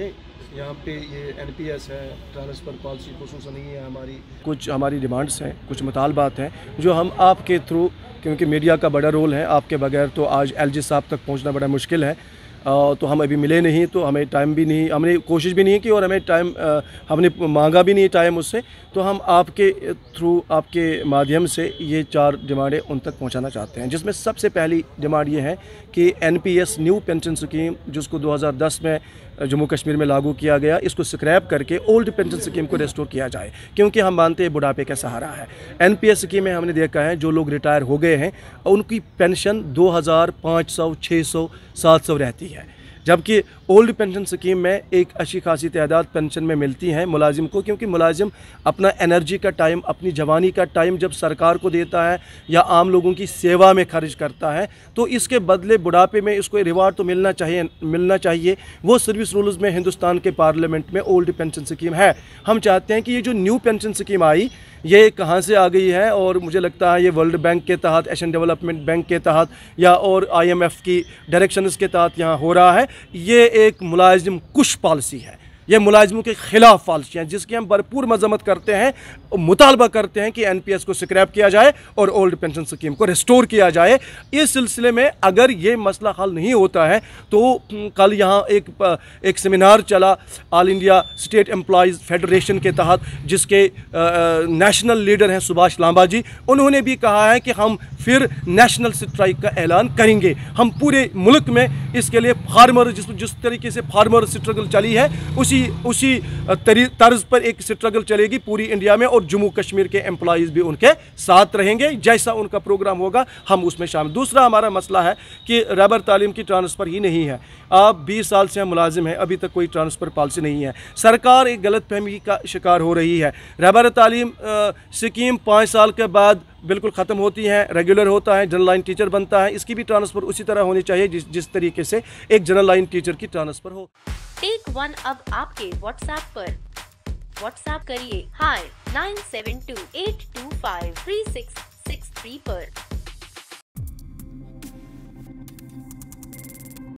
करें यहाँ पे ये एनपीएस है ट्रांसफ़र पॉलिसी खसूस नहीं है हमारी कुछ हमारी डिमांड्स हैं कुछ मुतालबात हैं जो हम आपके थ्रू क्योंकि मीडिया का बड़ा रोल है आपके बगैर तो आज एलजी साहब तक पहुँचना बड़ा मुश्किल है तो हम अभी मिले नहीं तो हमें टाइम भी नहीं हमने कोशिश भी नहीं की और हमें टाइम हमने मांगा भी नहीं टाइम उससे तो हम आपके थ्रू आपके माध्यम से ये चार डिमांडें उन तक पहुंचाना चाहते हैं जिसमें सबसे पहली डिमांड ये है कि एनपीएस न्यू पेंशन स्कीम जिसको 2010 में जम्मू कश्मीर में लागू किया गया इसको स्क्रैप करके ओल्ड पेंशन स्कीम को रेस्टोर किया जाए क्योंकि हम मानते हैं बुढ़ापे का सहारा है एन पी एस स्कीम में हमने देखा है जो लोग रिटायर हो गए हैं उनकी पेंशन दो हज़ार पाँच सौ छः सौ सात सौ रहती है जबकि ओल्ड पेंशन स्कीम में एक अच्छी खासी तादाद पेंशन में मिलती हैं मुलाजिम को क्योंकि मुलाजिम अपना एनर्जी का टाइम अपनी जवानी का टाइम जब सरकार को देता है या आम लोगों की सेवा में खर्च करता है तो इसके बदले बुढ़ापे में इसको रिवार्ड तो मिलना चाहिए मिलना चाहिए वो सर्विस रूल्स में हिंदुस्तान के पार्लियामेंट में ओल्ड पेंशन स्कीम है हम चाहते हैं कि ये जो न्यू पेंशन स्कीम आई ये कहाँ से आ गई है और मुझे लगता है ये वर्ल्ड बैंक के तहत एशियन डेवलपमेंट बैंक के तहत या और आईएमएफ की डायरेक्शंस के तहत यहाँ हो रहा है ये एक मुलाजिम कुश पॉलिसी है ये मुलाजमों के खिलाफ पॉलिसियाँ जिसकी हम भरपूर मजम्मत करते हैं मुतालबा करते हैं कि एन पी एस को स्क्रैप किया जाए और ओल्ड पेंशन स्कीम को रिस्टोर किया जाए इस सिलसिले में अगर ये मसला हल नहीं होता है तो हम्म, कल यहाँ एक एक सेमिनार चला All India State Employees Federation के तहत जिसके नेशनल लीडर हैं सुभाष लांबा जी उन्होंने भी कहा है कि हम फिर नेशनल स्ट्राइक का ऐलान करेंगे हम पूरे मुल्क में इसके लिए फार्मर जिस जिस तरीके से फार्मर स्ट्रगल चली है उसी उसी उसी तर्ज पर एक स्ट्रगल चलेगी पूरी इंडिया में और जम्मू कश्मीर के एम्प्लॉज़ भी उनके साथ रहेंगे जैसा उनका प्रोग्राम होगा हम उसमें शामिल दूसरा हमारा मसला है कि रबर तालीम की ट्रांसफ़र ही नहीं है आप बीस साल से हम मुलाजिम हैं अभी तक कोई ट्रांसफ़र पॉलिसी नहीं है सरकार एक गलत फहमी का शिकार हो रही है रबर तालीम स्कीम पाँच साल के बाद बिल्कुल ख़त्म होती हैं रेगुलर होता है जनरल लाइन टीचर बनता है इसकी भी ट्रांसफ़र उसी तरह होनी चाहिए जिस जिस तरीके से एक जनरल लाइन टीचर की ट्रांसफ़र हो टेक वन अब आपके व्हाट्सऐप पर व्हाट्सऐप करिए hi nine seven two eight two five three six six three पर